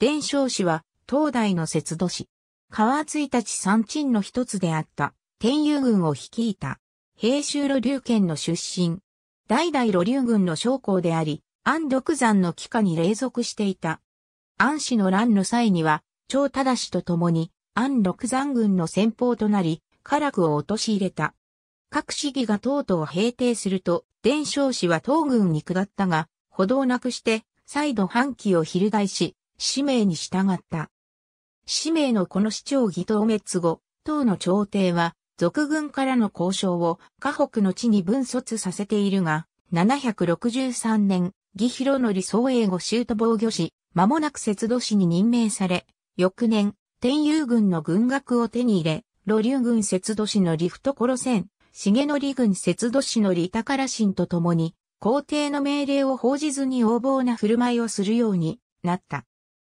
伝承市は、東大の節度市。川一日三鎮の一つであった、天佑軍を率いた、平州路流県の出身。代々路流軍の将校であり、安禄山の帰化に隷属していた。安氏の乱の際には、張忠氏と共に、安禄山軍の先鋒となり、家楽を陥れた。各市議がとうとう平定すると、伝承氏は東軍に下ったが、歩道なくして、再度反旗を翻し、使命に従った。使命のこの市長義倒滅後、党の朝廷は、俗軍からの交渉を河北の地に分卒させているが、763年、義弘則総英語州と防御し、間もなく節度市に任命され、翌年、天佑軍の軍学を手に入れ、路流軍節度市のリフトコロセ重則軍節度市のラ宝ンと共に、皇帝の命令を報じずに横暴な振る舞いをするようになった。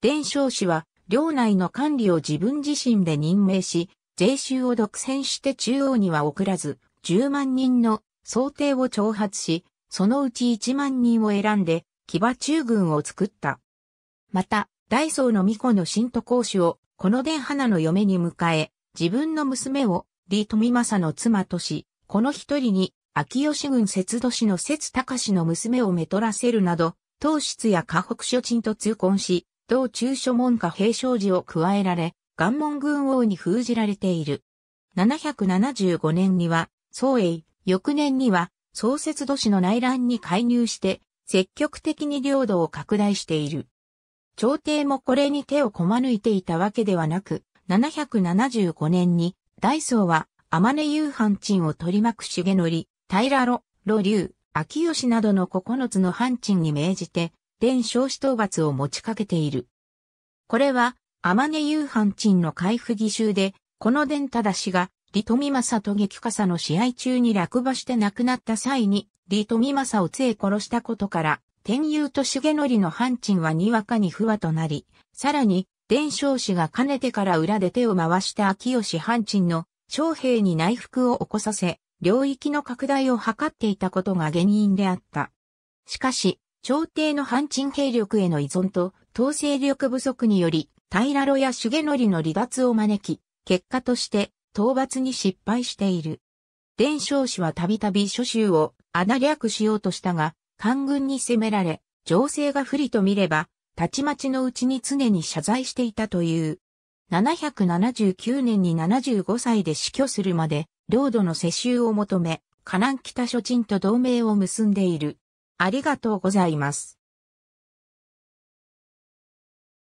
伝承氏は、領内の管理を自分自身で任命し、税収を独占して中央には送らず、10万人の想定を挑発し、そのうち1万人を選んで、騎馬中軍を作った。また、大僧の巫女の新都公主を、この伝花の嫁に迎え、自分の娘を、李富正の妻とし、この一人に、秋吉郡節土市の節高氏の娘をめとらせるなど、当室や河北諸鎮と通婚し、同中書門下平昌寺を加えられ、元門軍王に封じられている。775年には、宋英、翌年には、創設都市の内乱に介入して、積極的に領土を拡大している。朝廷もこれに手をこまぬいていたわけではなく、775年に、大宋は、天音夕藩鎮を取り巻く重則、平路、路竜、秋吉などの9つの藩鎮に命じて、伝少子討伐を持ちかけている。これは、天音夕飯鎮の回復義衆で、この伝忠氏が、李富正と激傘の試合中に落馬して亡くなった際に、李富正を杖殺したことから、天佑と重則の藩鎮はにわかに不和となり、さらに、伝承子がかねてから裏で手を回した秋吉藩鎮の将兵に内服を起こさせ、領域の拡大を図っていたことが原因であった。しかし、朝廷の反鎮兵力への依存と統制力不足により、平呂や重則の離脱を招き、結果として討伐に失敗している。伝承氏はたびたび諸州を穴略しようとしたが、官軍に攻められ、情勢が不利と見れば、たちまちのうちに常に謝罪していたという。779年に75歳で死去するまで、領土の世襲を求め、河南北諸鎮と同盟を結んでいる。ありがとうございます。